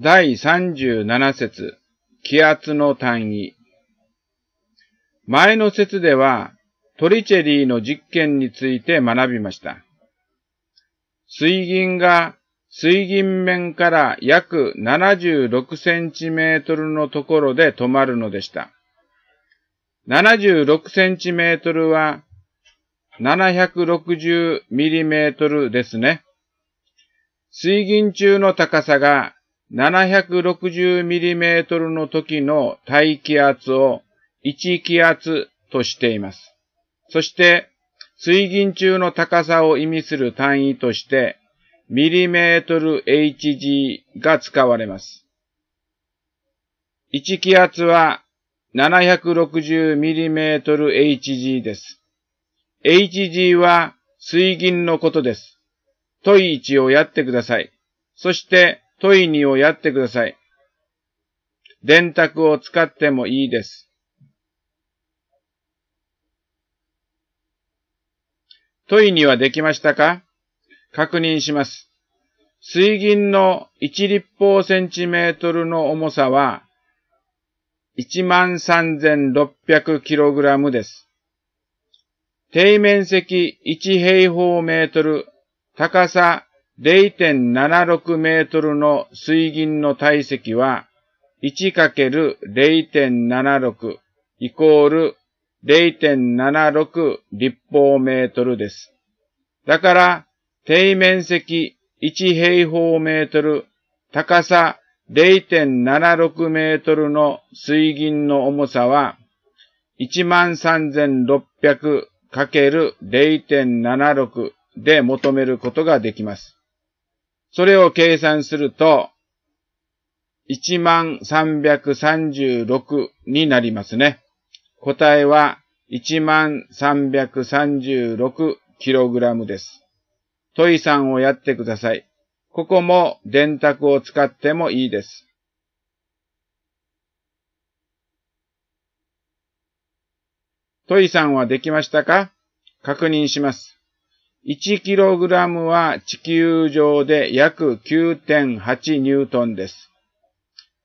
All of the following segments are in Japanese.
第37節、気圧の単位。前の説では、トリチェリーの実験について学びました。水銀が水銀面から約76センチメートルのところで止まるのでした。76センチメートルは760ミリメートルですね。水銀中の高さが 760mm の時の大気圧を1気圧としています。そして、水銀中の高さを意味する単位として、m m HG が使われます。1気圧は 760mmHg です。HG は水銀のことです。問い位置をやってください。そして、トイニをやってください。電卓を使ってもいいです。トイニはできましたか確認します。水銀の1立方センチメートルの重さは 13,600kg です。底面積1平方メートル、高さ0.76メートルの水銀の体積は 1×0.76 イコール0.76立方メートルです。だから、底面積1平方メートル、高さ0.76メートルの水銀の重さは、13,600×0.76 で求めることができます。それを計算すると、1336になりますね。答えは 1336kg です。問い算をやってください。ここも電卓を使ってもいいです。問い算はできましたか確認します。1kg は地球上で約9.8ニュートンです。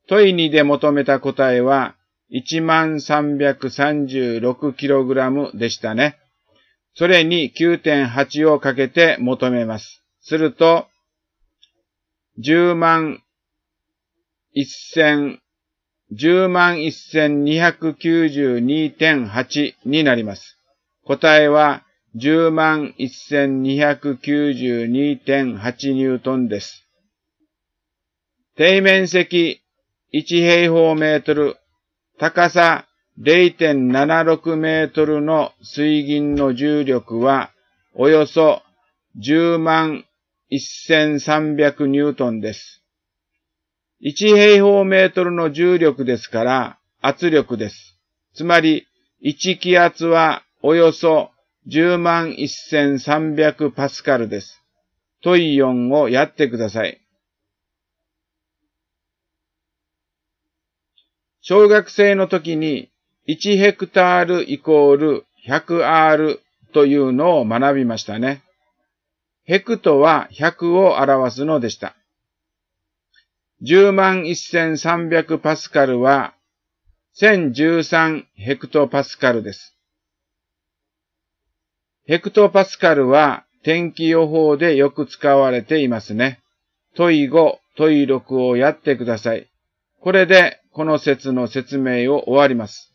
問いにで求めた答えは 1336kg でしたね。それに9.8をかけて求めます。すると、10万1000、10万1292.8になります。答えは101,292.8ニュートンです。底面積1平方メートル、高さ0.76メートルの水銀の重力はおよそ10万1300ニュートンです。1平方メートルの重力ですから圧力です。つまり1気圧はおよそ10万1300パスカルです。トイオンをやってください。小学生の時に1ヘクタールイコール 100R というのを学びましたね。ヘクトは100を表すのでした。10万1300パスカルは1013ヘクトパスカルです。ヘクトパスカルは天気予報でよく使われていますね。問い5、問い6をやってください。これでこの説の説明を終わります。